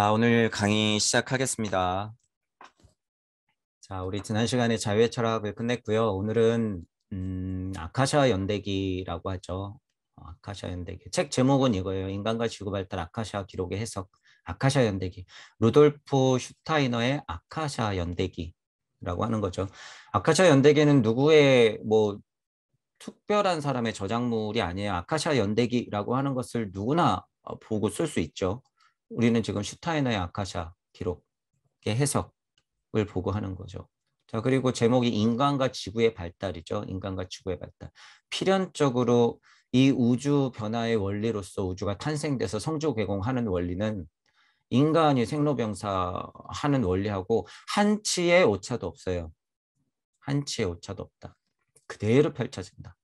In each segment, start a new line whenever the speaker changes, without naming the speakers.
자, 아, 오늘 강의 시작하겠습니다. 자, 우리 지난 시간에 자유의 철학을 끝냈고요. 오늘은 음, 아카샤 연대기라고 하죠. 어, 아카샤 연대기. 책 제목은 이거예요. 인간과 지구 발달 아카샤 기록의 해석. 아카샤 연대기. 루돌프 슈타이너의 아카샤 연대기라고 하는 거죠. 아카샤 연대기는 누구의 뭐 특별한 사람의 저작물이 아니에요. 아카샤 연대기라고 하는 것을 누구나 어, 보고 쓸 수 있죠. 우리는 지금 슈타이너의 아카샤 기록의 해석을 보고 하는 거죠. 자, 그리고 제목이 인간과 지구의 발달이죠. 인간과 지구의 발달. 필연적으로 이 우주 변화의 원리로서 우주가 탄생돼서 성조 개공하는 원리는 인간이 생로병사 하는 원리하고 한치의 오차도 없어요. 한치의 오차도 없다. 그대로 펼쳐진다.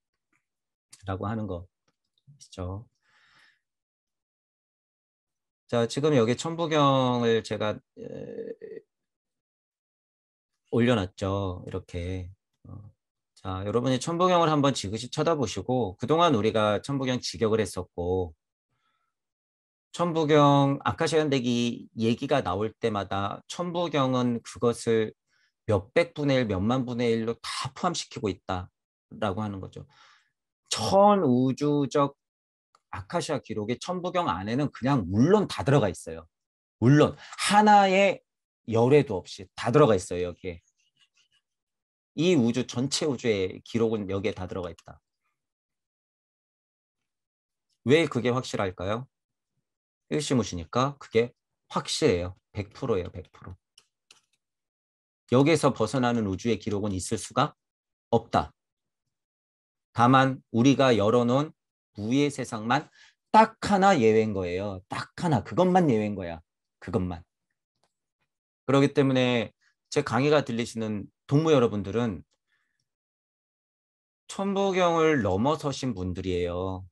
라고 하는 것죠 자, 지금 여기 천부경을 제가 올려놨죠. 이렇게. 어, 자, 여러분이 천부경을 한번 지그시 쳐다보시고 그동안 우리가 천부경 직역을 했었고 천부경 아카시안대기 얘기가 나올 때마다 천부경은 그것을 몇백 분의 일, 몇만 분의 일로 다 포함시키고 있다라고 하는 거죠. 천 우주적 아카시아 기록의 천부경 안에는 그냥 물론 다 들어가 있어요. 물론 하나의 열애도 없이 다 들어가 있어요. 여기에. 이 우주 전체 우주의 기록은 여기에 다 들어가 있다. 왜 그게 확실할까요? 일시무시니까 그게 확실해요. 100%예요. 100%. 여기에서 벗어나는 우주의 기록은 있을 수가 없다. 다만 우리가 열어놓은 무의 세상만 딱 하나 예외인 거예요. 딱 하나 그것만 예외인 거야. 그것만. 그러기 때문에 제 강의가 들리시는 동무 여러분들은 천부경을 넘어서신 분들이에요.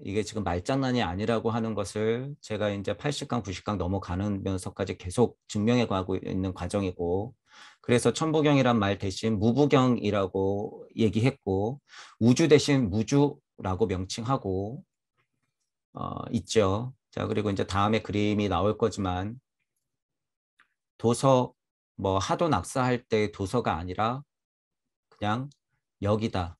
이게 지금 말장난이 아니라고 하는 것을 제가 이제 80강, 90강 넘어가 면서까지 계속 증명해 가고 있는 과정이고 그래서 천부경이란 말 대신 무부경이라고 얘기했고 우주 대신 무주 라고 명칭하고 어, 있죠. 자 그리고 이제 다음에 그림이 나올 거지만 도서 뭐 하도 낙사할 때 도서가 아니라 그냥 여기다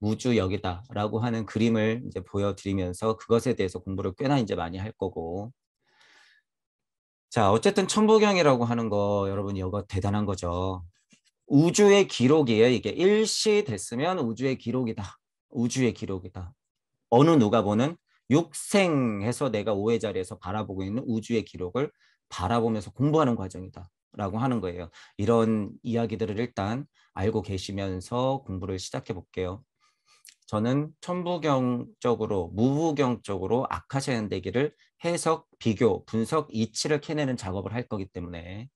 우주 여기다 라고 하는 그림을 이제 보여드리면서 그것에 대해서 공부를 꽤나 이제 많이 할 거고 자 어쨌든 천부경이라고 하는 거 여러분 이거 대단한 거죠 우주의 기록이에요 이게 일시 됐으면 우주의 기록이다 우주의 기록이다. 어느 누가 보는 육생해서 내가 오해 자리에서 바라보고 있는 우주의 기록을 바라보면서 공부하는 과정이다. 라고 하는 거예요. 이런 이야기들을 일단 알고 계시면서 공부를 시작해 볼게요. 저는 천부경적으로 무부경적으로 아카시안 대기를 해석, 비교, 분석, 이치를 캐내는 작업을 할 거기 때문에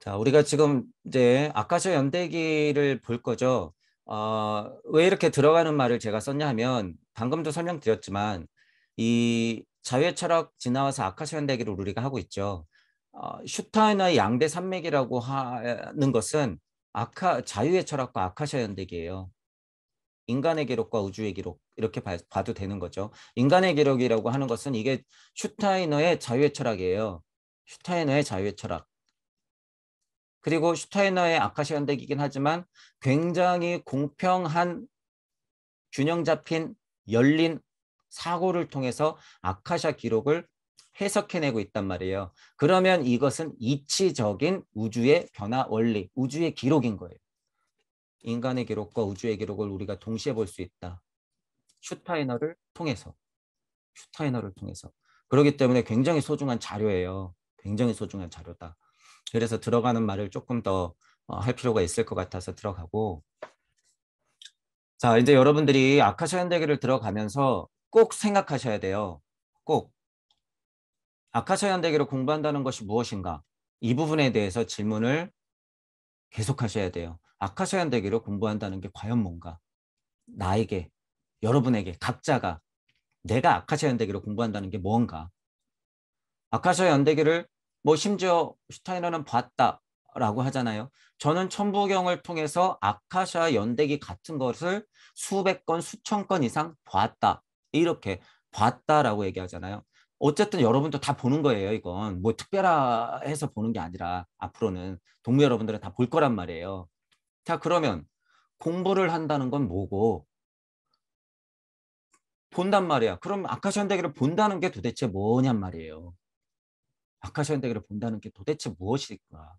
자, 우리가 지금 이제 아카시아 연대기를 볼 거죠. 어, 왜 이렇게 들어가는 말을 제가 썼냐 하면 방금도 설명드렸지만 이 자외 철학 지나와서 아카시안 대기를 우리가 하고 있죠. 어, 슈타이너의 양대 산맥이라고 하는 것은 아카 자유의 철학과 아카시아 연대기예요. 인간의 기록과 우주의 기록 이렇게 봐, 도 되는 거죠. 인간의 기록이라고 하는 것은 이게 슈타이너의 자유의 철학이에요. 슈타이너의 자유의 철학. 그리고 슈타이너의 아카시 현대이긴 하지만 굉장히 공평한 균형 잡힌 열린 사고를 통해서 아카샤 기록을 해석해내고 있단 말이에요. 그러면 이것은 이치적인 우주의 변화 원리, 우주의 기록인 거예요. 인간의 기록과 우주의 기록을 우리가 동시에 볼 수 있다. 슈타이너를 통해서. 슈타이너를 통해서. 그렇기 때문에 굉장히 소중한 자료예요. 굉장히 소중한 자료다. 그래서 들어가는 말을 조금 더할 어, 필요가 있을 것 같아서 들어가고 자 이제 여러분들이 아카샤 현대기를 들어가면서 꼭 생각하셔야 돼요. 꼭 아카샤 현대기를 공부한다는 것이 무엇인가 이 부분에 대해서 질문을 계속 하셔야 돼요. 아카샤 현대기를 공부한다는 게 과연 뭔가 나에게 여러분에게 각자가 내가 아카샤 연대기를 공부한다는 게 뭔가 아카샤 연대기를 뭐 심지어 슈타이너는 봤다라고 하잖아요. 저는 천부경을 통해서 아카샤 연대기 같은 것을 수백 건, 수천 건 이상 봤다. 이렇게 봤다라고 얘기하잖아요. 어쨌든 여러분도 다 보는 거예요, 이건. 뭐 특별해서 보는 게 아니라 앞으로는 동무 여러분들은 다 볼 거란 말이에요. 자, 그러면 공부를 한다는 건 뭐고 본단 말이야. 그럼 아카샤연대기를 본다는 게 도대체 뭐냔 말이에요. 박하시언 대결를 본다는 게 도대체 무엇일까?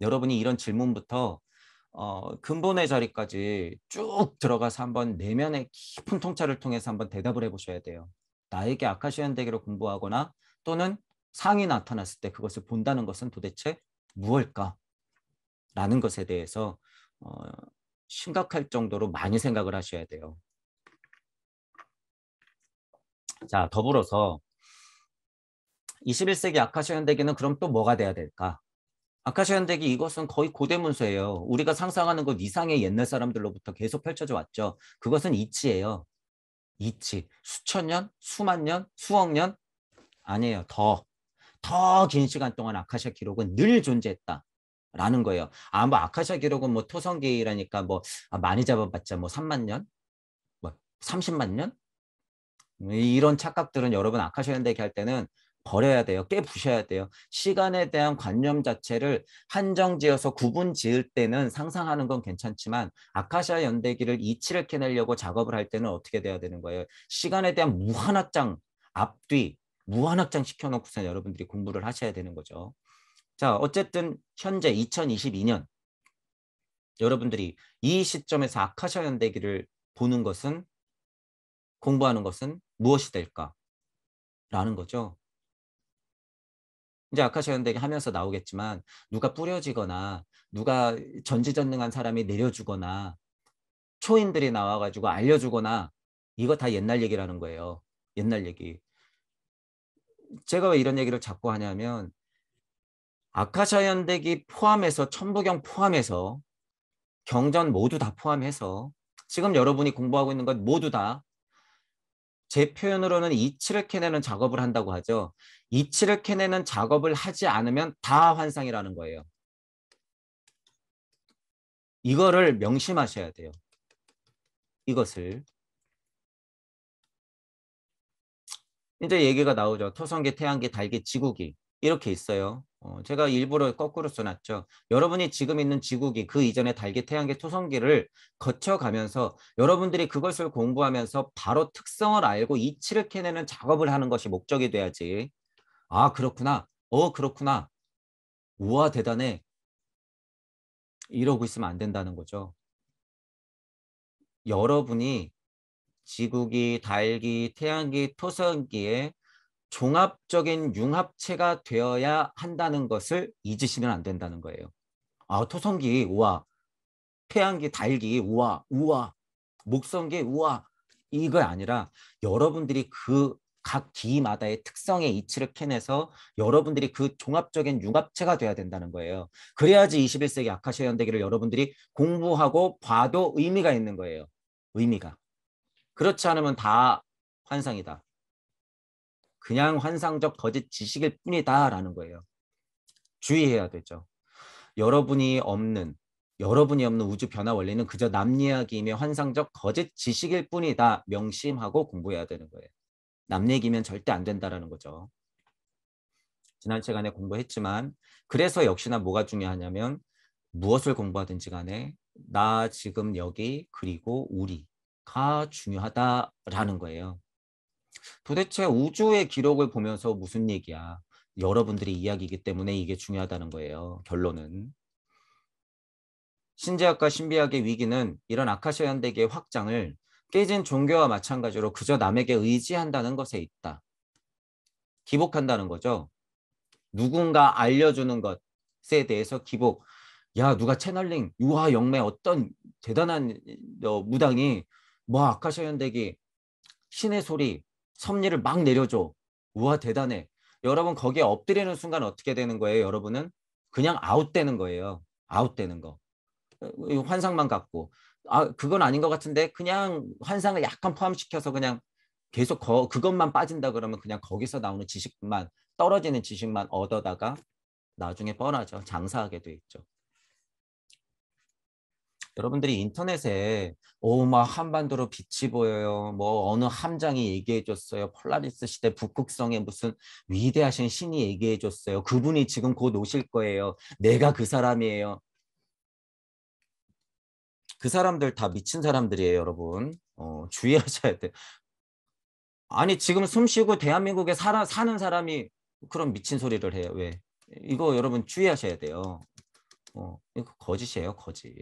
여러분이 이런 질문부터 어, 근본의 자리까지 쭉 들어가서 한번 내면의 깊은 통찰을 통해서 한번 대답을 해보셔야 돼요. 나에게 아카시안 대기를 공부하거나 또는 상이 나타났을 때 그것을 본다는 것은 도대체 무엇일까? 라는 것에 대해서 어, 심각할 정도로 많이 생각을 하셔야 돼요. 자, 더불어서 21세기 아카시아 현대기는 그럼 또 뭐가 돼야 될까? 아카시아 현대기 이것은 거의 고대 문서예요. 우리가 상상하는 것 이상의 옛날 사람들로부터 계속 펼쳐져 왔죠. 그것은 이치예요. 이치. 수천 년, 수만 년, 수억 년? 아니에요. 더. 더 긴 시간 동안 아카시아 기록은 늘 존재했다. 라는 거예요. 아, 뭐, 아카시아 기록은 뭐토성계이라니까 뭐, 뭐 아, 많이 잡아봤자 뭐 3만 년? 뭐 30만 년? 이런 착각들은 여러분 아카시아 현대기 할 때는 버려야 돼요. 깨부셔야 돼요. 시간에 대한 관념 자체를 한정지어서 구분 지을 때는 상상하는 건 괜찮지만 아카시아 연대기를 이치를 캐내려고 작업을 할 때는 어떻게 돼야 되는 거예요? 시간에 대한 무한확장 앞뒤 무한확장 시켜놓고서 여러분들이 공부를 하셔야 되는 거죠. 자 어쨌든 현재 2022년 여러분들이 이 시점에서 아카시아 연대기를 보는 것은 공부하는 것은 무엇이 될까? 라는 거죠. 이제 아카시아 현대 하면서 나오겠지만 누가 뿌려지거나 누가 전지전능한 사람이 내려주거나 초인들이 나와가지고 알려주거나 이거 다 옛날 얘기라는 거예요. 옛날 얘기. 제가 왜 이런 얘기를 자꾸 하냐면 아카샤연대기 포함해서 천부경 포함해서 경전 모두 다 포함해서 지금 여러분이 공부하고 있는 것 모두 다제 표현으로는 이치를 캐내는 작업을 한다고 하죠. 이치를 캐내는 작업을 하지 않으면 다 환상이라는 거예요. 이거를 명심하셔야 돼요. 이것을. 이제 얘기가 나오죠. 토성계, 태양계, 달계, 지구기 이렇게 있어요. 어, 제가 일부러 거꾸로 써놨죠. 여러분이 지금 있는 지구기, 그이전에 달기, 태양계, 토성기를 거쳐가면서 여러분들이 그것을 공부하면서 바로 특성을 알고 이치를 캐내는 작업을 하는 것이 목적이 돼야지. 아, 그렇구나. 어, 그렇구나. 우와, 대단해. 이러고 있으면 안 된다는 거죠. 여러분이 지구기, 달기, 태양기, 토성기에 종합적인 융합체가 되어야 한다는 것을 잊으시면 안 된다는 거예요. 아, 토성기 우와, 태양기 달기 우와, 우와, 목성기 우와 이거 아니라 여러분들이 그 각 기마다의 특성의 이치를 캐내서 여러분들이 그 종합적인 융합체가 돼야 된다는 거예요. 그래야지 21세기 아카시아 연대기를 여러분들이 공부하고 봐도 의미가 있는 거예요. 의미가. 그렇지 않으면 다 환상이다. 그냥 환상적 거짓 지식일 뿐이다라는 거예요. 주의해야 되죠. 여러분이 없는 여러분이 없는 우주 변화 원리는 그저 남 이야기이며 환상적 거짓 지식일 뿐이다 명심하고 공부해야 되는 거예요. 남 얘기면 절대 안 된다라는 거죠. 지난 시간에 공부했지만 그래서 역시나 뭐가 중요하냐면 무엇을 공부하든지 간에 나 지금 여기 그리고 우리가 중요하다라는 거예요. 도대체 우주의 기록을 보면서 무슨 얘기야? 여러분들이 이야기이기 때문에 이게 중요하다는 거예요. 결론은. 신재학과 신비학의 위기는 이런 아카시아 현대계의 확장을 깨진 종교와 마찬가지로 그저 남에게 의지한다는 것에 있다. 기복한다는 거죠. 누군가 알려주는 것에 대해서 기복. 야 누가 채널링 유화 영매 어떤 대단한 어, 무당이 뭐 아카시아 현대기 신의 소리 섭리를 막 내려줘. 우와 대단해. 여러분 거기에 엎드리는 순간 어떻게 되는 거예요? 여러분은 그냥 아웃되는 거예요. 아웃되는 거. 환상만 갖고 아 그건 아닌 것 같은데 그냥 환상을 약간 포함시켜서 그냥 계속 거, 그것만 빠진다 그러면 그냥 거기서 나오는 지식만 떨어지는 지식만 얻어다가 나중에 뻔하죠 장사하게 돼 있죠 여러분들이 인터넷에 오마 어, 한반도로 빛이 보여요. 뭐 어느 함장이 얘기해 줬어요. 폴라리스 시대 북극성에 무슨 위대하신 신이 얘기해 줬어요. 그분이 지금 곧 오실 거예요. 내가 그 사람이에요. 그 사람들 다 미친 사람들이에요, 여러분. 어, 주의하셔야 돼. 아니 지금 숨쉬고 대한민국에 살아 사는 사람이 그런 미친 소리를 해요. 왜? 이거 여러분 주의하셔야 돼요. 어, 이거 거짓이에요, 거짓.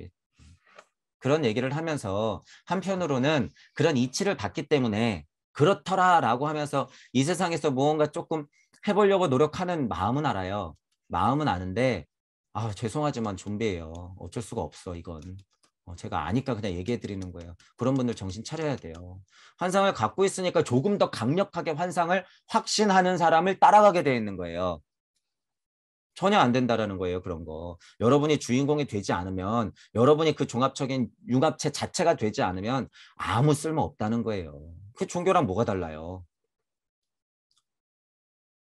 그런 얘기를 하면서 한편으로는 그런 이치를 받기 때문에 그렇더라라고 하면서 이 세상에서 무언가 조금 해보려고 노력하는 마음은 알아요. 마음은 아는데 아 죄송하지만 좀비예요. 어쩔 수가 없어 이건. 어, 제가 아니까 그냥 얘기해 드리는 거예요. 그런 분들 정신 차려야 돼요. 환상을 갖고 있으니까 조금 더 강력하게 환상을 확신하는 사람을 따라가게 되어 있는 거예요. 전혀 안 된다라는 거예요. 그런 거. 여러분이 주인공이 되지 않으면 여러분이 그 종합적인 융합체 자체가 되지 않으면 아무 쓸모 없다는 거예요. 그 종교랑 뭐가 달라요?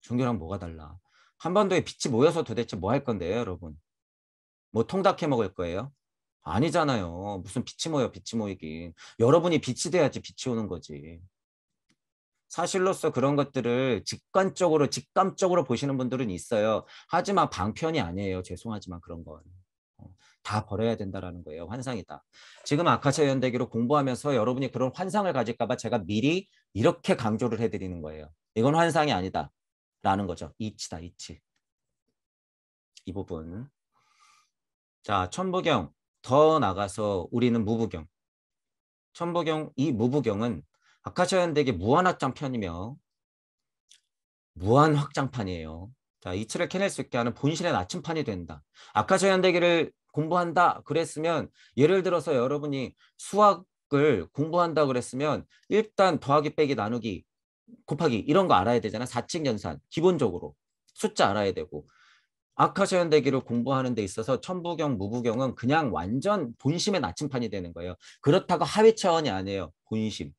종교랑 뭐가 달라? 한반도에 빛이 모여서 도대체 뭐 할 건데요, 여러분? 뭐 통닭해 먹을 거예요? 아니잖아요. 무슨 빛이 모여, 빛이 모이긴. 여러분이 빛이 돼야지 빛이 오는 거지. 사실로서 그런 것들을 직관적으로 직감적으로 보시는 분들은 있어요. 하지만 방편이 아니에요. 죄송하지만 그런 건. 어, 다 버려야 된다라는 거예요. 환상이다. 지금 아카샤 연대기로 공부하면서 여러분이 그런 환상을 가질까 봐 제가 미리 이렇게 강조를 해드리는 거예요. 이건 환상이 아니다. 라는 거죠. 이치다. 이치. 이 부분. 자, 천부경. 더 나가서 우리는 무부경. 천부경, 이 무부경은 아카시아 현대계 무한 확장편이며 무한 확장판이에요. 자, 이치를 캐낼 수 있게 하는 본신의 나침판이 된다. 아카시아 현대계를 공부한다 그랬으면 예를 들어서 여러분이 수학을 공부한다 그랬으면 일단 더하기 빼기 나누기 곱하기 이런 거 알아야 되잖아. 사칙 연산 기본적으로 숫자 알아야 되고 아카시아 현대기를 공부하는 데 있어서 천부경, 무부경은 그냥 완전 본심의 나침판이 되는 거예요. 그렇다고 하위 차원이 아니에요. 본심.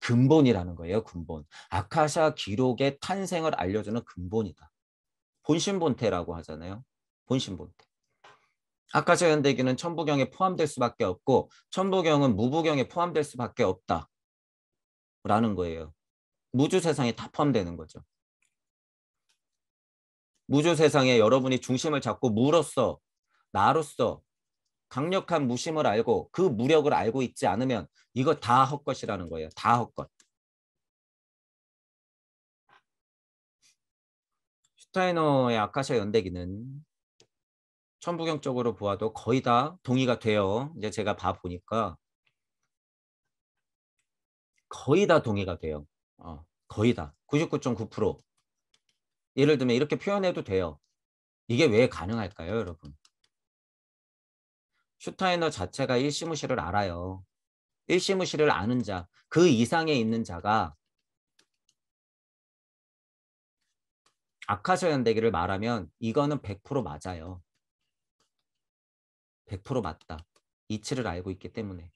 근본이라는 거예요. 근본. 아카샤 기록의 탄생을 알려주는 근본이다. 본신본태라고 하잖아요. 본신본태. 아카샤 현대기는 천부경에 포함될 수밖에 없고 천부경은 무부경에 포함될 수밖에 없다. 라는 거예요. 무주 세상에 다 포함되는 거죠. 무주 세상에 여러분이 중심을 잡고 무로서 나로서 강력한 무심을 알고 그 무력을 알고 있지 않으면 이거 다 헛것이라는 거예요. 다 헛것. 슈타이너의 아카샤 연대기는 천부경적으로 보아도 거의 다 동의가 돼요. 이제 제가 봐 보니까 거의 다 동의가 돼요. 어, 거의 다. 99.9%. 예를 들면 이렇게 표현해도 돼요. 이게 왜 가능할까요, 여러분? 슈타이너 자체가 일시무시를 알아요. 일시무시를 아는 자, 그 이상에 있는 자가 아카셔연대기를 말하면 이거는 100% 맞아요. 100% 맞다. 이치를 알고 있기 때문에.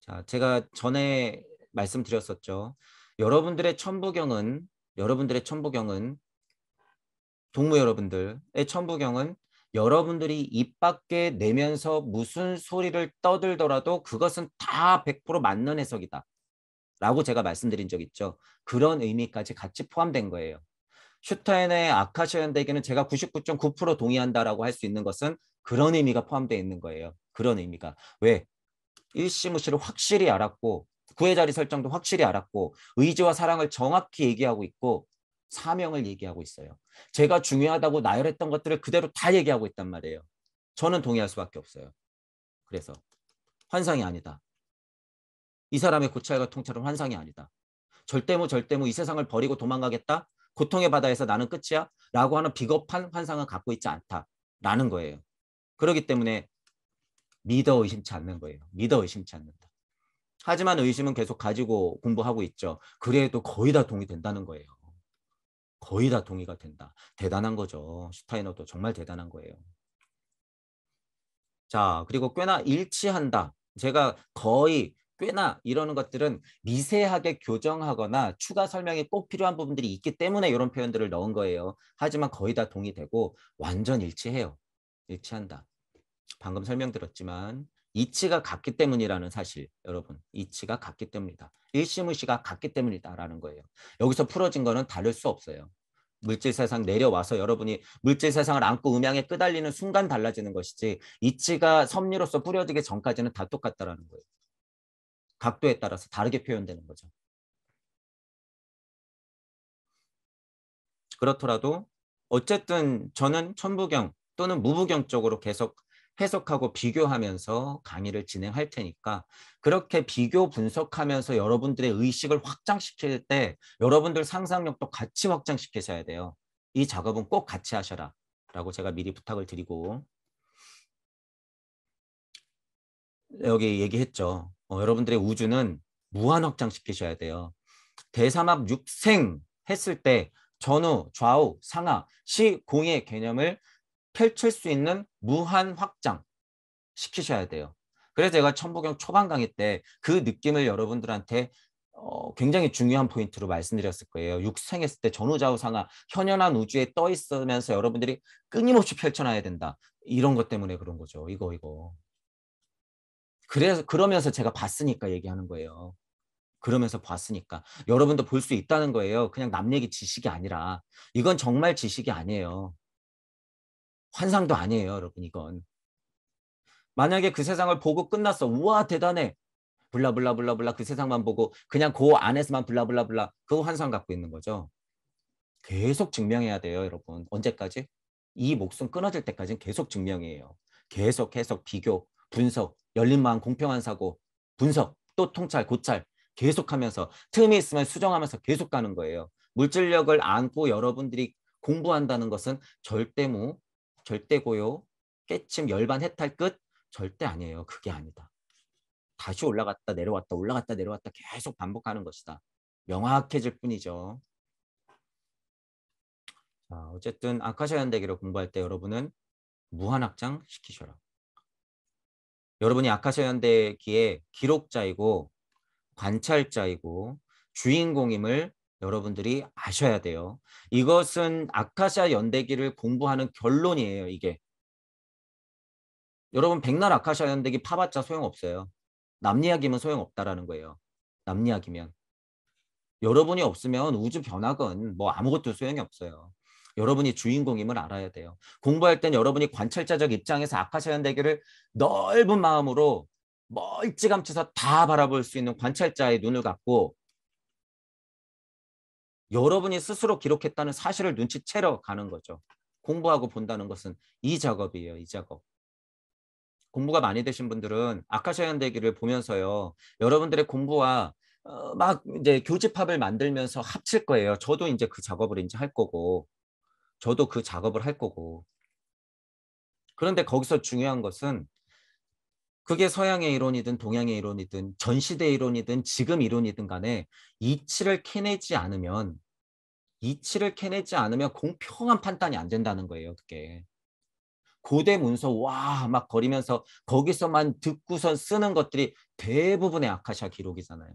자, 제가 전에 말씀드렸었죠. 여러분들의 천부경은 여러분들의 천부경은 동무 여러분들의 천부경은 여러분들이 입 밖에 내면서 무슨 소리를 떠들더라도 그것은 다 100% 맞는 해석이다. 라고 제가 말씀드린 적 있죠. 그런 의미까지 같이 포함된 거예요. 슈타인의 아카시아연대에게는 제가 99.9% 동의한다라고 할 수 있는 것은 그런 의미가 포함되어 있는 거예요. 그런 의미가. 왜? 일시무시를 확실히 알았고 구의 자리 설정도 확실히 알았고 의지와 사랑을 정확히 얘기하고 있고 사명을 얘기하고 있어요. 제가 중요하다고 나열했던 것들을 그대로 다 얘기하고 있단 말이에요. 저는 동의할 수밖에 없어요. 그래서 환상이 아니다. 이 사람의 고찰과 통찰은 환상이 아니다. 절대무 절대무 이 세상을 버리고 도망가겠다. 고통의 바다에서 나는 끝이야. 라고 하는 비겁한 환상은 갖고 있지 않다. 라는 거예요. 그렇기 때문에 믿어 의심치 않는 거예요. 믿어 의심치 않는다. 하지만 의심은 계속 가지고 공부하고 있죠. 그래도 거의 다 동의된다는 거예요. 거의 다 동의가 된다. 대단한 거죠. 슈타이너도 정말 대단한 거예요. 자, 그리고 꽤나 일치한다. 제가 거의 꽤나 이러는 것들은 미세하게 교정하거나 추가 설명이 꼭 필요한 부분들이 있기 때문에 이런 표현들을 넣은 거예요. 하지만 거의 다 동의되고 완전 일치해요. 일치한다. 방금 설명드렸지만 이치가 같기 때문이라는 사실 여러분 이치가 같기 때문이다. 일시무시가 같기 때문이다라는 거예요. 여기서 풀어진 거는 다를 수 없어요. 물질 세상 내려와서 여러분이 물질 세상을 안고 음양에 끄달리는 순간 달라지는 것이지 이치가 섭리로서 뿌려지기 전까지는 다 똑같다라는 거예요. 각도에 따라서 다르게 표현되는 거죠. 그렇더라도 어쨌든 저는 천부경 또는 무부경 쪽으로 계속 해석하고 비교하면서 강의를 진행할 테니까 그렇게 비교 분석하면서 여러분들의 의식을 확장시킬 때 여러분들 상상력도 같이 확장시키셔야 돼요. 이 작업은 꼭 같이 하셔라 라고 제가 미리 부탁을 드리고 여기 얘기했죠. 어, 여러분들의 우주는 무한 확장시키셔야 돼요. 대삼합 육생 했을 때 전후, 좌우, 상하, 시, 공의 개념을 펼칠 수 있는 무한 확장 시키셔야 돼요. 그래서 제가 천부경 초반 강의 때 그 느낌을 여러분들한테 어, 굉장히 중요한 포인트로 말씀드렸을 거예요. 육생했을 때 전후좌우상하 현연한 우주에 떠 있으면서 여러분들이 끊임없이 펼쳐놔야 된다. 이런 것 때문에 그런 거죠. 이거 이거. 그래서 그러면서 제가 봤으니까 얘기하는 거예요. 그러면서 봤으니까 여러분도 볼 수 있다는 거예요. 그냥 남 얘기 지식이 아니라 이건 정말 지식이 아니에요. 환상도 아니에요, 여러분 이건. 만약에 그 세상을 보고 끝났어. 우와 대단해. 블라블라블라블라 그 세상만 보고 그냥 그 안에서만 블라블라블라 그 환상 갖고 있는 거죠. 계속 증명해야 돼요, 여러분. 언제까지? 이 목숨 끊어질 때까지는 계속 증명이에요. 계속 계속 비교, 분석, 열린 마음, 공평한 사고, 분석, 또 통찰, 고찰 계속하면서 틈이 있으면 수정하면서 계속 가는 거예요. 물질력을 안고 여러분들이 공부한다는 것은 절대 뭐 절대 고요, 깨침, 열반, 해탈 끝 절대 아니에요. 그게 아니다. 다시 올라갔다 내려왔다 올라갔다 내려왔다 계속 반복하는 것이다. 명확해질 뿐이죠. 자, 어쨌든 아카샤 연대기를 공부할 때 여러분은 무한확장 시키셔라. 여러분이 아카샤 연대기의 기록자이고 관찰자이고 주인공임을 여러분들이 아셔야 돼요. 이것은 아카시아 연대기를 공부하는 결론이에요, 이게. 여러분 백날 아카시아 연대기 파봤자 소용없어요. 남 이야기면 소용없다라는 거예요. 남 이야기면. 여러분이 없으면 우주 변학은 뭐 아무것도 소용이 없어요. 여러분이 주인공임을 알아야 돼요. 공부할 땐 여러분이 관찰자적 입장에서 아카시아 연대기를 넓은 마음으로 멀찌감치서 다 바라볼 수 있는 관찰자의 눈을 갖고 여러분이 스스로 기록했다는 사실을 눈치채러 가는 거죠. 공부하고 본다는 것은 이 작업이에요. 이 작업. 공부가 많이 되신 분들은 아카시아 현대기를 보면서요. 여러분들의 공부와 어, 막 이제 교집합을 만들면서 합칠 거예요. 저도 이제 그 작업을 이제 할 거고 저도 그 작업을 할 거고 그런데 거기서 중요한 것은 그게 서양의 이론이든 동양의 이론이든 전시대 이론이든 지금 이론이든 간에 이치를 캐내지 않으면 이치를 캐내지 않으면 공평한 판단이 안 된다는 거예요. 그게 고대 문서 와 막 거리면서 거기서만 듣고선 쓰는 것들이 대부분의 아카샤 기록이잖아요.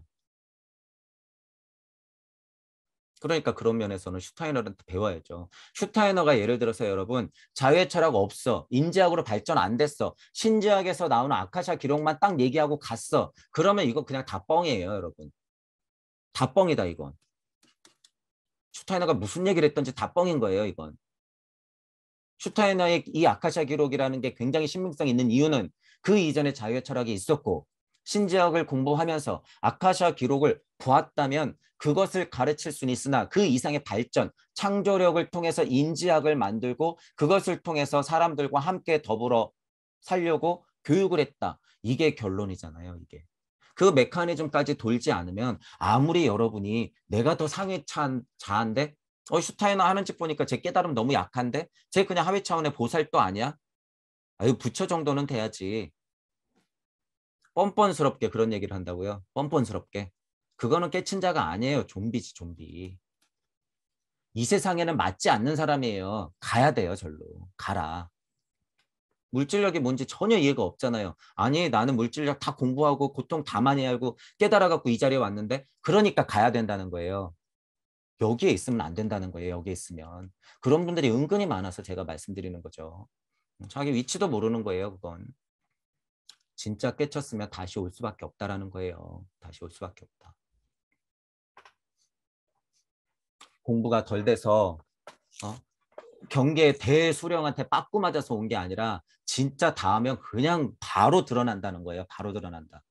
그러니까 그런 면에서는 슈타이너한테 배워야죠. 슈타이너가 예를 들어서 여러분 자유의 철학 없어. 인지학으로 발전 안 됐어. 신지학에서 나오는 아카샤 기록만 딱 얘기하고 갔어. 그러면 이거 그냥 다 뻥이에요, 여러분. 다 뻥이다, 이건. 슈타이너가 무슨 얘기를 했던지 다 뻥인 거예요, 이건. 슈타이너의 이 아카샤 기록이라는 게 굉장히 신빙성 있는 이유는 그 이전에 자유의 철학이 있었고 신지학을 공부하면서 아카샤 기록을 보았다면 그것을 가르칠 수는 있으나 그 이상의 발전, 창조력을 통해서 인지학을 만들고 그것을 통해서 사람들과 함께 더불어 살려고 교육을 했다. 이게 결론이잖아요, 이게. 그 메커니즘까지 돌지 않으면 아무리 여러분이 내가 더 상위 차한 자한데 어 슈타이너 하는 짓 보니까 제 깨달음 너무 약한데 제 그냥 하위 차원의 보살도 아니야? 아유 부처 정도는 돼야지 뻔뻔스럽게 그런 얘기를 한다고요. 뻔뻔스럽게. 그거는 깨친 자가 아니에요. 좀비지 좀비. 이 세상에는 맞지 않는 사람이에요. 가야 돼요. 절로. 가라. 물질력이 뭔지 전혀 이해가 없잖아요. 아니 나는 물질력 다 공부하고 고통 다 많이 알고 깨달아갖고 이 자리에 왔는데 그러니까 가야 된다는 거예요. 여기에 있으면 안 된다는 거예요. 여기에 있으면. 그런 분들이 은근히 많아서 제가 말씀드리는 거죠. 자기 위치도 모르는 거예요. 그건. 진짜 깨쳤으면 다시 올 수밖에 없다라는 거예요. 다시 올 수밖에 없다. 공부가 덜 돼서 어? 경계 대수령한테 빠꾸 맞아서 온 게 아니라 진짜 다으면 그냥 바로 드러난다는 거예요. 바로 드러난다.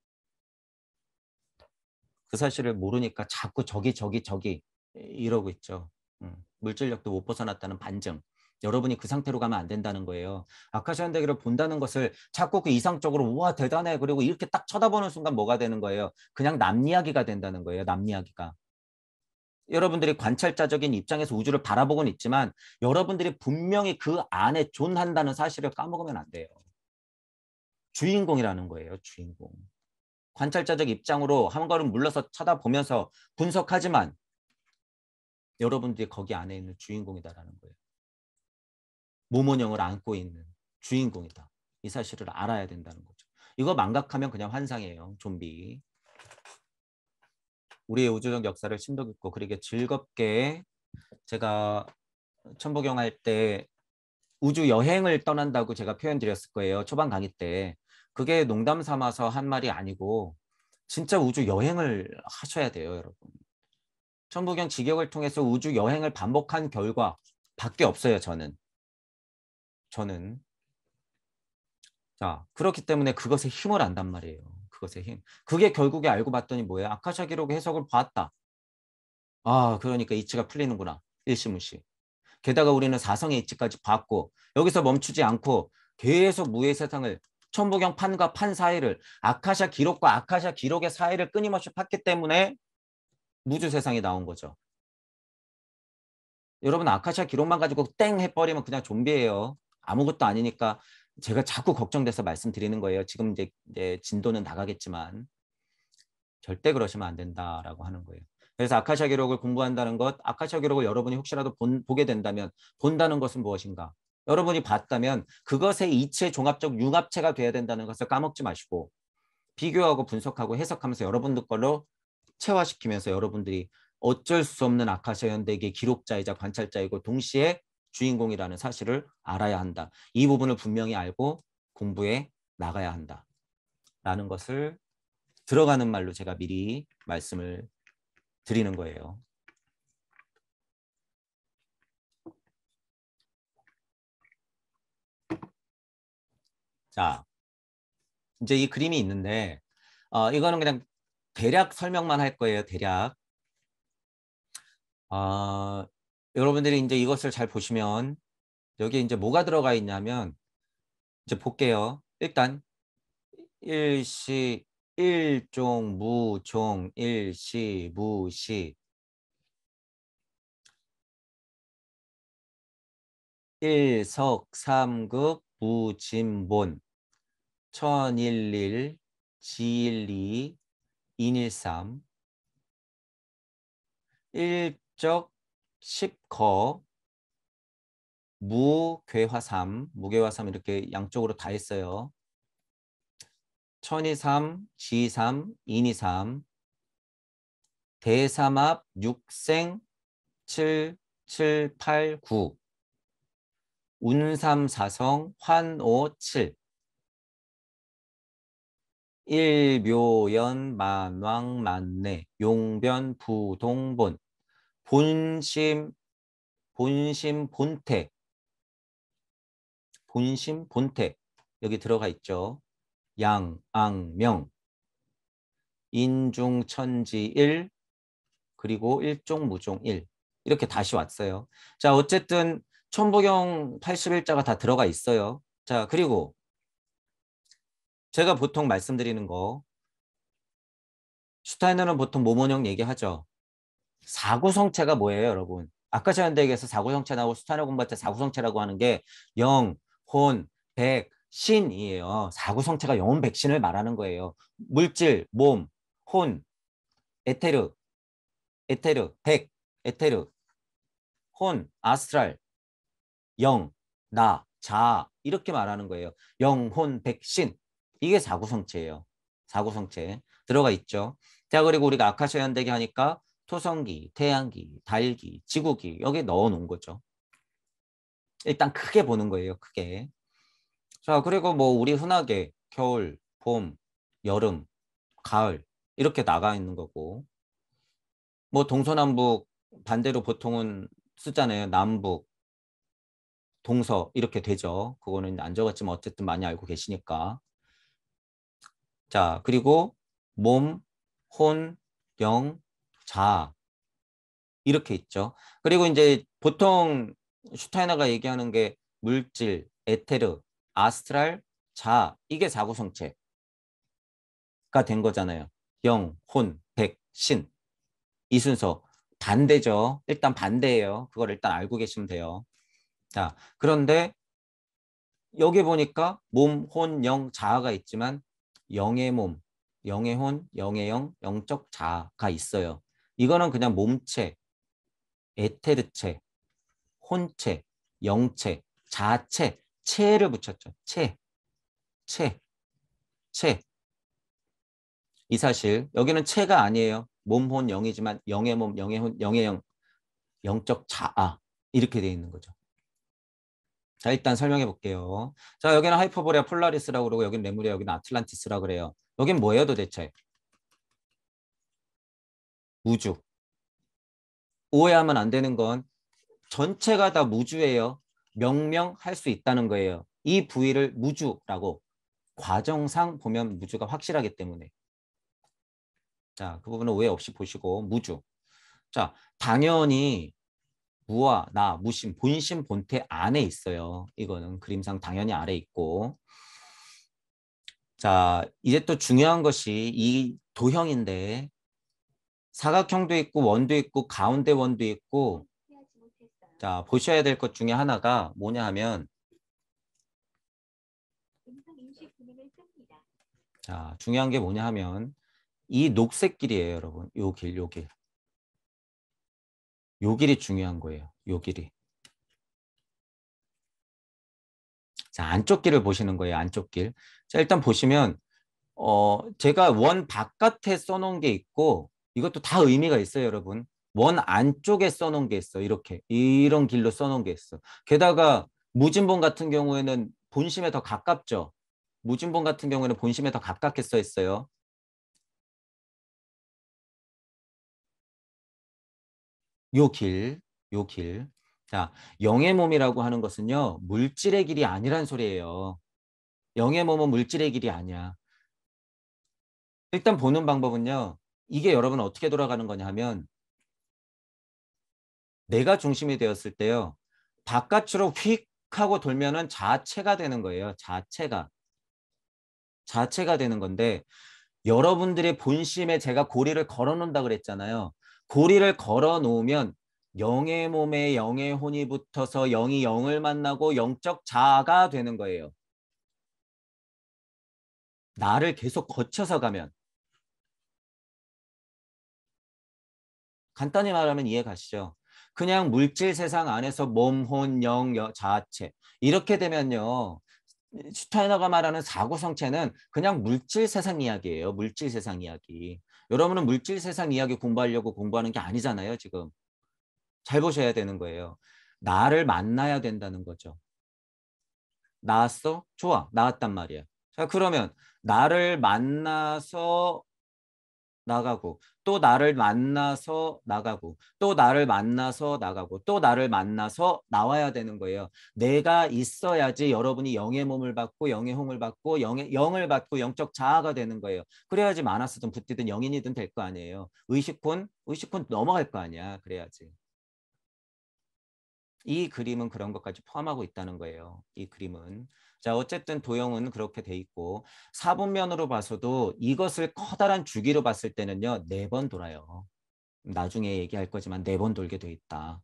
그 사실을 모르니까 자꾸 저기 저기 저기 이러고 있죠. 음, 물질력도 못 벗어났다는 반증. 여러분이 그 상태로 가면 안 된다는 거예요. 아카시 한대기를 본다는 것을 자꾸 그 이상적으로 우와 대단해 그리고 이렇게 딱 쳐다보는 순간 뭐가 되는 거예요. 그냥 남 이야기가 된다는 거예요. 남 이야기가. 여러분들이 관찰자적인 입장에서 우주를 바라보곤 있지만 여러분들이 분명히 그 안에 존한다는 사실을 까먹으면 안 돼요. 주인공이라는 거예요. 주인공. 관찰자적 입장으로 한 걸음 물러서 쳐다보면서 분석하지만 여러분들이 거기 안에 있는 주인공이다라는 거예요. 모모형을 안고 있는 주인공이다. 이 사실을 알아야 된다는 거죠. 이거 망각하면 그냥 환상이에요. 좀비. 우리의 우주적 역사를 심도 깊고 그리게 즐겁게 제가 천보경 할 때 우주 여행을 떠난다고 제가 표현드렸을 거예요. 초반 강의 때. 그게 농담 삼아서 한 말이 아니고 진짜 우주 여행을 하셔야 돼요, 여러분. 천부경 직역을 통해서 우주 여행을 반복한 결과밖에 없어요, 저는. 저는 자 그렇기 때문에 그것에 힘을 안단 말이에요. 그것의 힘. 그게 결국에 알고 봤더니 뭐예요? 아카샤 기록 의 해석을 봤다. 아 그러니까 이치가 풀리는구나. 일시무시. 게다가 우리는 사성의 이치까지 봤고 여기서 멈추지 않고 계속 무의 세상을 천부경 판과 판 사이를 아카샤 기록과 아카샤 기록의 사이를 끊임없이 팠기 때문에 무주 세상이 나온 거죠. 여러분 아카샤 기록만 가지고 땡 해버리면 그냥 좀비예요. 아무것도 아니니까 제가 자꾸 걱정돼서 말씀드리는 거예요. 지금 이제, 이제 진도는 나가겠지만 절대 그러시면 안 된다라고 하는 거예요. 그래서 아카샤 기록을 공부한다는 것, 아카샤 기록을 여러분이 혹시라도 본, 보게 된다면 본다는 것은 무엇인가? 여러분이 봤다면 그것의 이체 종합적 융합체가 돼야 된다는 것을 까먹지 마시고 비교하고 분석하고 해석하면서 여러분들 걸로 체화시키면서 여러분들이 어쩔 수 없는 아카샤아현대계 기록자이자 관찰자이고 동시에 주인공이라는 사실을 알아야 한다. 이 부분을 분명히 알고 공부해 나가야 한다. 라는 것을 들어가는 말로 제가 미리 말씀을 드리는 거예요. 자, 이제 이 그림이 있는데 어, 이거는 그냥 대략 설명만 할 거예요. 대략. 어, 여러분들이 이제 이것을 잘 보시면 여기에 이제 뭐가 들어가 있냐면 이제 볼게요. 일단 일시 일종 무종 일시 무시 일석삼극 무진본 천일일 지일이 인일삼 일적 10거 무괴화삼, 무괴화삼 이렇게 양쪽으로 다 있어요. 천이삼, 지삼, 인이삼, 대삼합, 육생, 칠, 칠, 팔, 구, 운삼, 사성, 환, 오, 칠, 일묘연, 만왕, 만내, 네. 용변, 부동본, 본심, 본심, 본태. 본심, 본태. 여기 들어가 있죠. 양, 앙, 명. 인중, 천지, 일. 그리고 일종, 무종, 일. 이렇게 다시 왔어요. 자, 어쨌든 천부경 81자가 다 들어가 있어요. 자, 그리고 제가 보통 말씀드리는 거 슈타이너는 보통 모모형 얘기하죠. 사구성체가 뭐예요, 여러분? 아까 제가 얘기해서 사구성체나고 수타나 공부할 때 사구성체라고 하는 게 영, 혼, 백, 신이에요. 사구성체가 영혼 백신을 말하는 거예요. 물질, 몸, 혼, 에테르, 에테르, 백, 에테르, 혼, 아스트랄, 영, 나, 자 이렇게 말하는 거예요. 영혼, 백신 이게 사구성체예요. 사구성체 들어가 있죠. 자 그리고 우리가 아카시아 현대기 하니까 토성기, 태양기, 달기, 지구기 여기 넣어 놓은 거죠. 일단 크게 보는 거예요. 크게. 자 그리고 뭐 우리 흔하게 겨울, 봄, 여름, 가을 이렇게 나가 있는 거고 뭐 동서남북 반대로 보통은 쓰잖아요. 남북, 동서 이렇게 되죠. 그거는 안 적었지만 어쨌든 많이 알고 계시니까. 자 그리고 몸, 혼, 영, 자 이렇게 있죠. 그리고 이제 보통 슈타이너가 얘기하는 게 물질, 에테르, 아스트랄, 자 이게 사구성체가 된 거잖아요. 영, 혼, 백, 신. 이 순서 반대죠. 일단 반대예요. 그걸 일단 알고 계시면 돼요. 자, 그런데 여기 보니까 몸, 혼, 영, 자아가 있지만 영의 몸, 영의 혼, 영의 영, 영적 자아가 있어요. 이거는 그냥 몸체, 에테르체, 혼체, 영체, 자체, 체를 붙였죠. 체, 체, 체. 이 사실 여기는 체가 아니에요. 몸, 혼, 영이지만 영의 몸, 영의 혼, 영의 영, 영적 자아 이렇게 되어 있는 거죠. 자 일단 설명해 볼게요. 자 여기는 하이퍼보레아 폴라리스라고 그러고 여기는 레무리아 여기는 아틀란티스라고 그래요. 여긴 뭐예요 도대체? 무주. 오해하면 안 되는 건 전체가 다 무주예요. 명명할 수 있다는 거예요. 이 부위를 무주라고 과정상 보면 무주가 확실하기 때문에 자, 그 부분은 오해 없이 보시고 무주. 자, 당연히 무와 나, 무심, 본심, 본태 안에 있어요. 이거는 그림상 당연히 아래 있고 자, 이제 또 중요한 것이 이 도형인데 사각형도 있고 원도 있고 가운데 원도 있고 자 보셔야 될 것 중에 하나가 뭐냐 하면 자 중요한 게 뭐냐 하면 이 녹색 길이에요 여러분 요길요 길. 요 길이 중요한 거예요 요 길이 자 안쪽 길을 보시는 거예요 안쪽 길자 일단 보시면 어 제가 원 바깥에 써놓은 게 있고 이것도 다 의미가 있어요, 여러분. 원 안쪽에 써놓은 게 있어. 이렇게 이런 길로 써놓은 게 있어. 게다가 무진본 같은 경우에는 본심에 더 가깝죠. 무진본 같은 경우에는 본심에 더 가깝게 써 있어요. 요 길, 요 길. 자, 영의 몸이라고 하는 것은요. 물질의 길이 아니란 소리예요. 영의 몸은 물질의 길이 아니야. 일단 보는 방법은요. 이게 여러분 어떻게 돌아가는 거냐 하면 내가 중심이 되었을 때요. 바깥으로 휙 하고 돌면은 자체가 되는 거예요. 자체가. 자체가 되는 건데 여러분들의 본심에 제가 고리를 걸어놓는다 그랬잖아요. 고리를 걸어놓으면 영의 몸에 영의 혼이 붙어서 영이 영을 만나고 영적 자아가 되는 거예요. 나를 계속 거쳐서 가면 간단히 말하면 이해 가시죠? 그냥 물질 세상 안에서 몸, 혼, 영, 여, 자체 이렇게 되면요. 슈타이너가 말하는 사고성체는 그냥 물질 세상 이야기예요. 물질 세상 이야기. 여러분은 물질 세상 이야기 공부하려고 공부하는 게 아니잖아요. 지금. 잘 보셔야 되는 거예요. 나를 만나야 된다는 거죠. 나왔어? 좋아. 나왔단 말이야. 자, 그러면 나를 만나서 나가고 또 나를 만나서 나가고 또 나를 만나서 나가고 또 나를 만나서 나와야 되는 거예요. 내가 있어야지 여러분이 영의 몸을 받고 영의 홍을 받고 영의 영을 받고 영적 자아가 되는 거예요. 그래야지 많았스든붙띠든 영인이든 될 거 아니에요. 의식혼 의식혼 넘어갈 거 아니야. 그래야지. 이 그림은 그런 것까지 포함하고 있다는 거예요. 이 그림은 자, 어쨌든 도형은 그렇게 돼 있고 사분면으로 봐서도 이것을 커다란 주기로 봤을 때는요. 네 번 돌아요. 나중에 얘기할 거지만 네 번 돌게 돼 있다.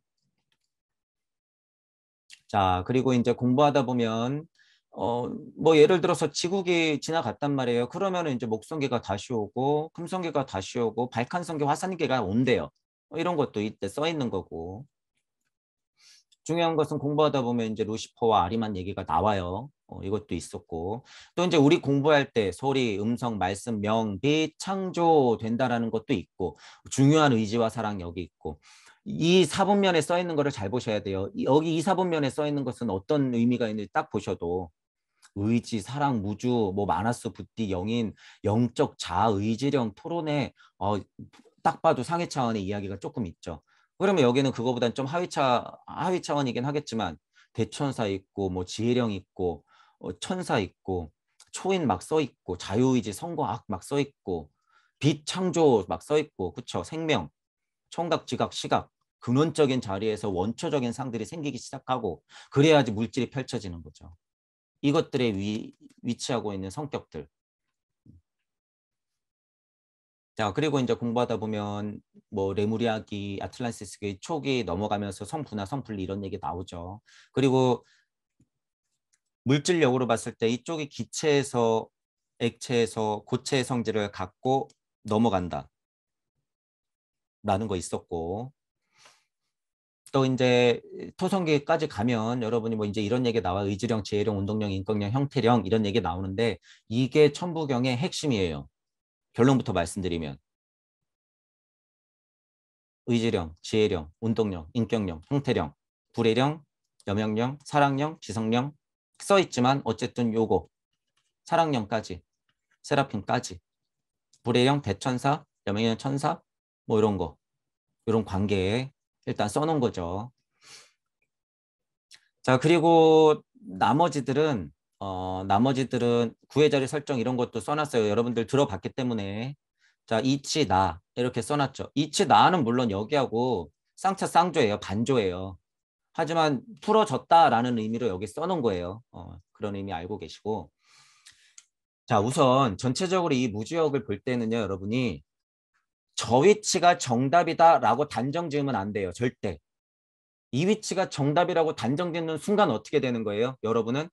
자, 그리고 이제 공부하다 보면 어, 뭐 예를 들어서 지국이 지나갔단 말이에요. 그러면 이제 목성계가 다시 오고 금성계가 다시 오고 발칸성계, 화산계가 온대요. 뭐 이런 것도 이때 써 있는 거고. 중요한 것은 공부하다 보면 이제 루시퍼와 아리만 얘기가 나와요. 어, 이것도 있었고 또 이제 우리 공부할 때 소리, 음성, 말씀, 명, 빛, 창조 된다라는 것도 있고 중요한 의지와 사랑 여기 있고 이사분면에써 있는 거를 잘 보셔야 돼요. 여기 이사분면에써 있는 것은 어떤 의미가 있는지 딱 보셔도 의지, 사랑, 무주, 뭐 마나스, 부띠, 영인, 영적 자 의지령, 토론에 어, 딱 봐도 상해 차원의 이야기가 조금 있죠. 그러면 여기는 그거보단 좀 하위차 하위 차원이긴 하겠지만 대천사 있고 뭐 지혜령 있고 어, 천사 있고 초인 막 써 있고 자유의지 선거악 막 써 있고 빛 창조 막 써 있고 그쵸 생명 청각 지각 시각 근원적인 자리에서 원초적인 상들이 생기기 시작하고 그래야지 물질이 펼쳐지는 거죠. 이것들의 위, 위치하고 있는 성격들 자, 그리고 이제 공부하다 보면 뭐 레무리학이 아틀란티스의 초기 넘어가면서 성분화, 성분리 이런 얘기 나오죠. 그리고 물질력으로 봤을 때 이쪽이 기체에서 액체에서 고체 성질을 갖고 넘어간다. 라는 거 있었고 또 이제 토성계까지 가면 여러분이 뭐 이제 이런 얘기 나와 의지령, 지혜령, 운동령, 인격령, 형태령 이런 얘기 나오는데 이게 천부경의 핵심이에요. 결론부터 말씀드리면 의지령, 지혜령, 운동령, 인격령, 형태령, 불의령, 여명령, 사랑령, 지성령 써 있지만 어쨌든 요거 사랑령까지 세라핀까지 불의령, 대천사, 여명령, 천사 뭐 이런 거 이런 관계에 일단 써놓은 거죠. 자 그리고 나머지들은 어, 나머지들은 구해자리 설정 이런 것도 써놨어요. 여러분들 들어봤기 때문에 자 이치 나 이렇게 써놨죠. 이치 나는 물론 여기하고 쌍차 쌍조예요. 반조예요. 하지만 풀어졌다라는 의미로 여기 써놓은 거예요. 어, 그런 의미 알고 계시고 자 우선 전체적으로 이 무지역을 볼 때는요. 여러분이 저 위치가 정답이다라고 단정 지으면 안 돼요. 절대. 이 위치가 정답이라고 단정 짓는 순간 어떻게 되는 거예요? 여러분은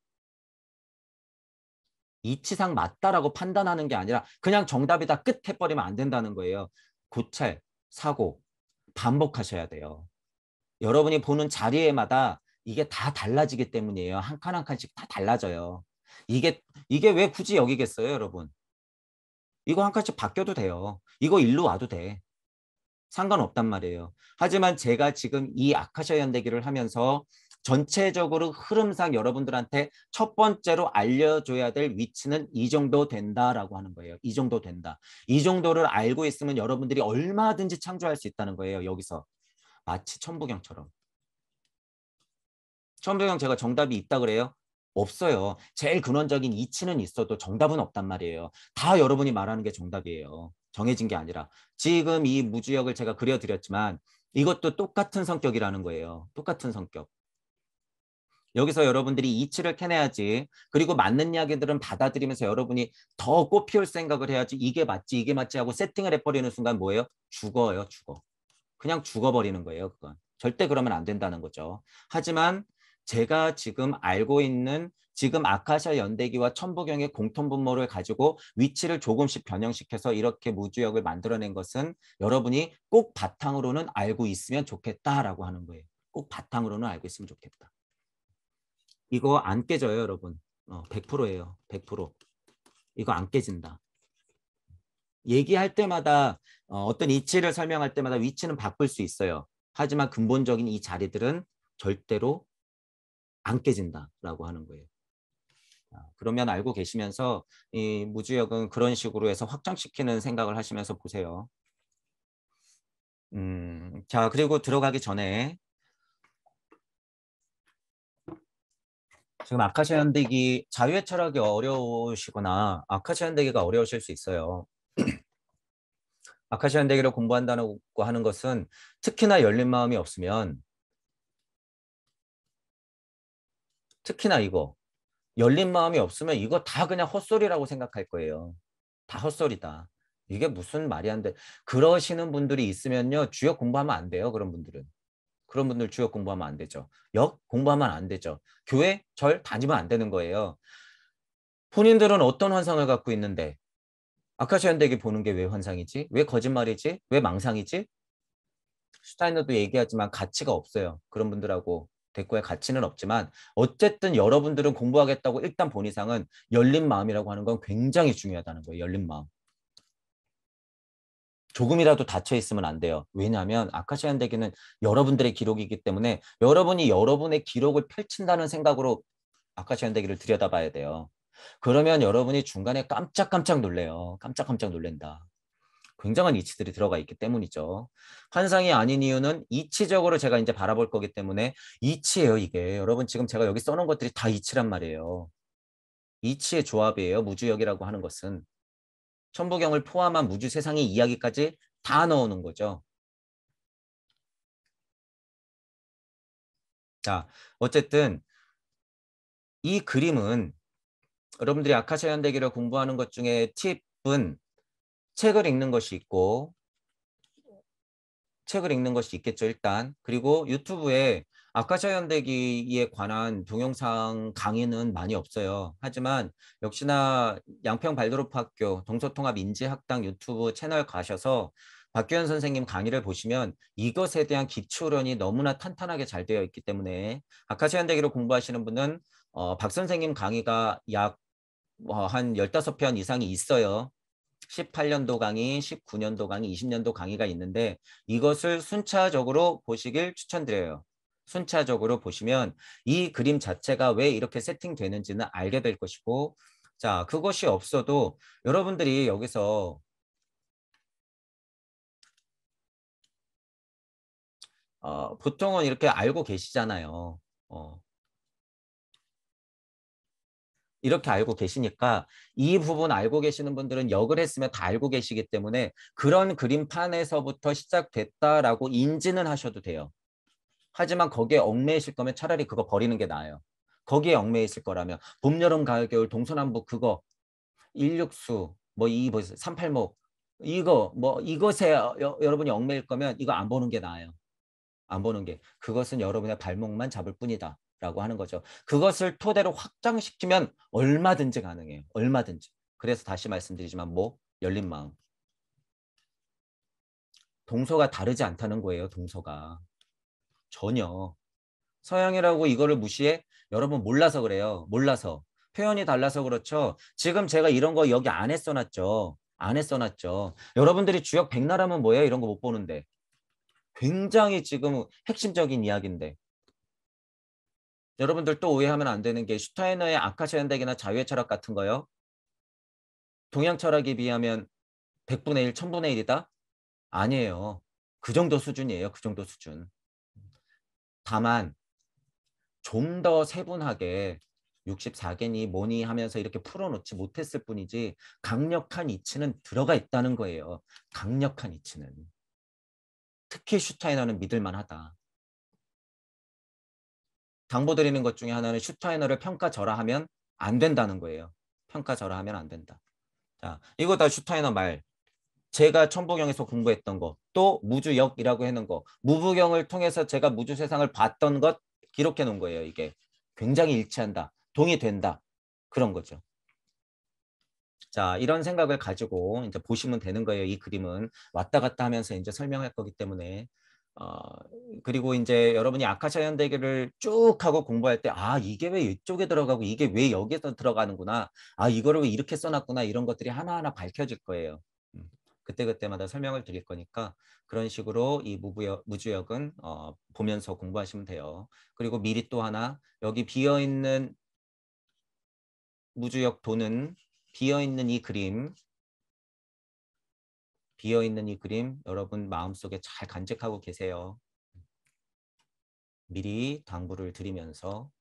이치상 맞다라고 판단하는 게 아니라 그냥 정답이다 끝 해버리면 안 된다는 거예요. 고찰, 사고, 반복하셔야 돼요. 여러분이 보는 자리에마다 이게 다 달라지기 때문이에요. 한 칸 한 칸씩 다 달라져요. 이게 이게 왜 굳이 여기겠어요, 여러분? 이거 한 칸씩 바뀌어도 돼요. 이거 일로 와도 돼. 상관없단 말이에요. 하지만 제가 지금 이 아카샤 연대기를 하면서 전체적으로 흐름상 여러분들한테 첫 번째로 알려줘야 될 위치는 이 정도 된다라고 하는 거예요. 이 정도 된다. 이 정도를 알고 있으면 여러분들이 얼마든지 창조할 수 있다는 거예요. 여기서. 마치 천부경처럼. 천부경 제가 정답이 있다 그래요? 없어요. 제일 근원적인 이치는 있어도 정답은 없단 말이에요. 다 여러분이 말하는 게 정답이에요. 정해진 게 아니라. 지금 이 무주역을 제가 그려드렸지만 이것도 똑같은 성격이라는 거예요. 똑같은 성격. 여기서 여러분들이 이치를 캐내야지. 그리고 맞는 이야기들은 받아들이면서 여러분이 더 꽃피울 생각을 해야지. 이게 맞지, 이게 맞지 하고 세팅을 해버리는 순간 뭐예요? 죽어요, 죽어. 그냥 죽어버리는 거예요, 그건. 절대 그러면 안 된다는 거죠. 하지만 제가 지금 알고 있는 지금 아카샤 연대기와 천부경의 공통 분모를 가지고 위치를 조금씩 변형시켜서 이렇게 무주역을 만들어낸 것은 여러분이 꼭 바탕으로는 알고 있으면 좋겠다라고 하는 거예요. 꼭 바탕으로는 알고 있으면 좋겠다. 이거 안 깨져요, 여러분. 어, 100%예요. 100%. 이거 안 깨진다. 얘기할 때마다 어, 떤 이치를 설명할 때마다 위치는 바꿀 수 있어요. 하지만 근본적인 이 자리들은 절대로 안 깨진다라고 하는 거예요. 아, 그러면 알고 계시면서 이 무주역은 그런 식으로 해서 확장시키는 생각을 하시면서 보세요. 음, 자 그리고 들어가기 전에 지금 아카시아 현대기 자유의 철학이 어려우시거나 아카시아 현대기가 어려우실 수 있어요. 아카시아 현대기를 공부한다고 하는 것은 특히나 열린 마음이 없으면 특히나 이거 열린 마음이 없으면 이거 다 그냥 헛소리라고 생각할 거예요. 다 헛소리다. 이게 무슨 말이 안 돼. 그러시는 분들이 있으면요. 주역 공부하면 안 돼요. 그런 분들은. 그런 분들 주역 공부하면 안 되죠. 역 공부하면 안 되죠. 교회, 절 다니면 안 되는 거예요. 본인들은 어떤 환상을 갖고 있는데 아카시안대기 보는 게 왜 환상이지? 왜 거짓말이지? 왜 망상이지? 슈타이너도 얘기하지만 가치가 없어요. 그런 분들하고 대꾸의 가치는 없지만 어쨌든 여러분들은 공부하겠다고 일단 본 이상은 열린 마음이라고 하는 건 굉장히 중요하다는 거예요. 열린 마음. 조금이라도 닫혀 있으면 안 돼요. 왜냐하면 아카시안 대기는 여러분들의 기록이기 때문에 여러분이 여러분의 기록을 펼친다는 생각으로 아카시안 대기를 들여다봐야 돼요. 그러면 여러분이 중간에 깜짝깜짝 놀래요. 깜짝깜짝 놀랜다. 굉장한 이치들이 들어가 있기 때문이죠. 환상이 아닌 이유는 이치적으로 제가 이제 바라볼 거기 때문에 이치예요, 이게. 여러분 지금 제가 여기 써놓은 것들이 다 이치란 말이에요. 이치의 조합이에요. 무주역이라고 하는 것은. 천부경을 포함한 무주 세상의 이야기까지 다 넣어놓은 거죠. 자, 어쨌든 이 그림은 여러분들이 아카시아 현대기를 공부하는 것 중에 팁은 책을 읽는 것이 있고 책을 읽는 것이 있겠죠 일단 그리고 유튜브에 아카시아 현대기에 관한 동영상 강의는 많이 없어요. 하지만 역시나 양평 발도로프 학교 동서통합 인지학당 유튜브 채널 가셔서 박규현 선생님 강의를 보시면 이것에 대한 기초론이 너무나 탄탄하게 잘 되어 있기 때문에 아카시아 현대기로 공부하시는 분은 어, 박 선생님 강의가 약한 뭐, 어, 15편 이상이 있어요. 18년도 강의, 19년도 강의, 20년도 강의가 있는데 이것을 순차적으로 보시길 추천드려요. 순차적으로 보시면 이 그림 자체가 왜 이렇게 세팅되는지는 알게 될 것이고 자 그것이 없어도 여러분들이 여기서 어, 보통은 이렇게 알고 계시잖아요. 어. 이렇게 알고 계시니까 이 부분 알고 계시는 분들은 역을 했으면 다 알고 계시기 때문에 그런 그림판에서부터 시작됐다라고 인지는 하셔도 돼요. 하지만 거기에 얽매이실 거면 차라리 그거 버리는 게 나아요. 거기에 얽매여 있을 거라면 봄, 여름, 가을, 겨울, 동서남북 그거 일육수 뭐이 뭐, 삼팔목 이거 뭐 이것에 여, 러분이 얽매일 거면 이거 안 보는 게 나아요. 안 보는 게 그것은 여러분의 발목만 잡을 뿐이다. 라고 하는 거죠. 그것을 토대로 확장시키면 얼마든지 가능해요. 얼마든지. 그래서 다시 말씀드리지만 뭐 열린 마음. 동서가 다르지 않다는 거예요. 동서가. 전혀. 서양이라고 이거를 무시해? 여러분 몰라서 그래요. 몰라서. 표현이 달라서 그렇죠. 지금 제가 이런 거 여기 안에 써놨죠. 안에 써놨죠. 여러분들이 주역 백나라면 뭐예요? 이런 거 못 보는데. 굉장히 지금 핵심적인 이야기인데. 여러분들 또 오해하면 안 되는 게 슈타이너의 아카시아 현대기나 자유의 철학 같은 거요. 동양 철학에 비하면 100분의 1, 1000분의 1이다? 아니에요. 그 정도 수준이에요. 그 정도 수준. 다만 좀 더 세분하게 64개니 뭐니 하면서 이렇게 풀어놓지 못했을 뿐이지 강력한 이치는 들어가 있다는 거예요. 강력한 이치는. 특히 슈타이너는 믿을만하다. 당부 드리는 것 중에 하나는 슈타이너를 평가절하하면 안 된다는 거예요. 평가절하하면 안 된다. 자, 이거 다 슈타이너 말 제가 천부경에서 공부했던 것, 또 무주역이라고 하는 것, 무부경을 통해서 제가 무주 세상을 봤던 것 기록해 놓은 거예요. 이게 굉장히 일치한다, 동의된다 그런 거죠. 자, 이런 생각을 가지고 이제 보시면 되는 거예요. 이 그림은 왔다 갔다 하면서 이제 설명할 거기 때문에 어, 그리고 이제 여러분이 아카샤 현대기를 쭉 하고 공부할 때, 아, 이게 왜 이쪽에 들어가고, 이게 왜 여기서 들어가는구나. 아, 이거를 왜 이렇게 써놨구나. 이런 것들이 하나하나 밝혀질 거예요. 그때그때마다 설명을 드릴 거니까 그런 식으로 이 무부역, 무주역은 어, 보면서 공부하시면 돼요. 그리고 미리 또 하나 여기 비어있는 무주역 도는 비어있는 이 그림 비어있는 이 그림 여러분 마음속에 잘 간직하고 계세요. 미리 당부를 드리면서